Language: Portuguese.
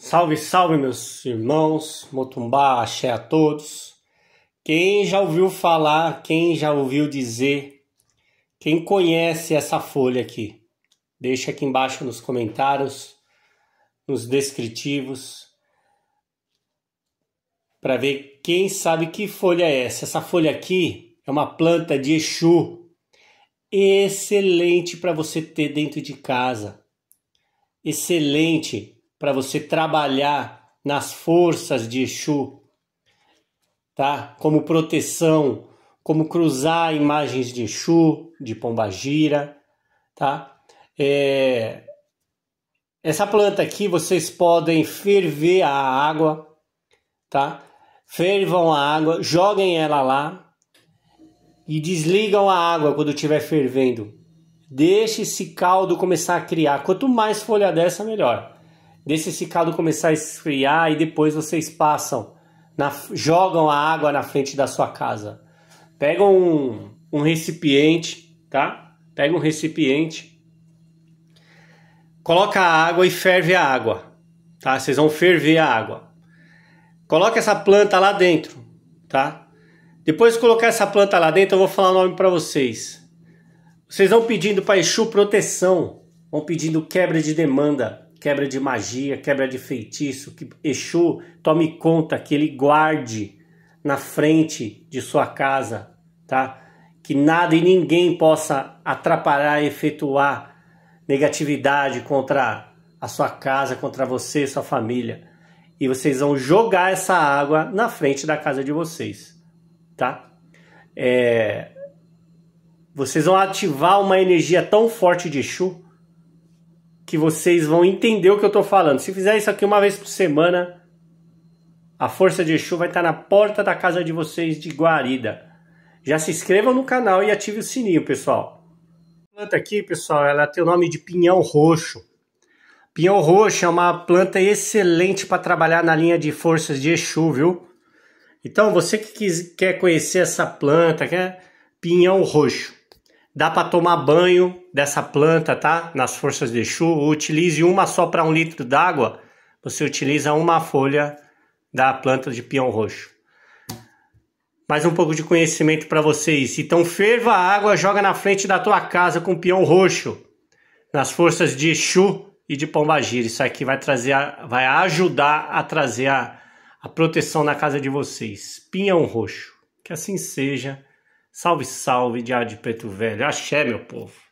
Salve, salve, meus irmãos, Motumbá, axé a todos. Quem já ouviu falar, quem já ouviu dizer, quem conhece essa folha aqui, deixa aqui embaixo nos comentários, nos descritivos, para ver quem sabe que folha é essa. Essa folha aqui é uma planta de Exu, excelente para você ter dentro de casa, excelente para você trabalhar nas forças de Exu, tá? Como proteção, como cruzar imagens de Exu, de Pombagira, tá? É... Essa planta aqui vocês podem ferver a água, tá? Fervam a água, joguem ela lá e desligam a água quando estiver fervendo. Deixe esse caldo começar a criar. Quanto mais folha dessa, melhor. Deixa esse caldo começar a esfriar e depois vocês passam, na, jogam a água na frente da sua casa. Pegam um, um recipiente, tá? Pega um recipiente, coloca a água e ferve a água, tá? Vocês vão ferver a água. Coloca essa planta lá dentro, tá? Depois de colocar essa planta lá dentro, eu vou falar o nome para vocês. Vocês vão pedindo para Exu proteção, vão pedindo quebra de demanda, quebra de magia, quebra de feitiço, que Exu tome conta, que ele guarde na frente de sua casa, tá? Que nada e ninguém possa atrapalhar, efetuar negatividade contra a sua casa, contra você e sua família. E vocês vão jogar essa água na frente da casa de vocês, tá? É... Vocês vão ativar uma energia tão forte de Exu que vocês vão entender o que eu estou falando. Se fizer isso aqui uma vez por semana, a força de Exu vai estar tá na porta da casa de vocês de guarida. Já se inscrevam no canal e ative o sininho, pessoal. A planta aqui, pessoal, ela tem o nome de pinhão roxo. Pinhão roxo é uma planta excelente para trabalhar na linha de forças de Exu, viu? Então, você que quer conhecer essa planta, quer pinhão roxo. Dá para tomar banho dessa planta, tá? Nas forças de Exu. Utilize uma só para um litro d'água. Você utiliza uma folha da planta de pião roxo. Mais um pouco de conhecimento para vocês. Então ferva a água, joga na frente da tua casa com pião roxo. Nas forças de Exu e de Pombagira. Isso aqui vai trazer, a, vai ajudar a trazer a, a proteção na casa de vocês. Pinhão roxo. Que assim seja Salve, salve, diário de preto velho. Axé, meu povo.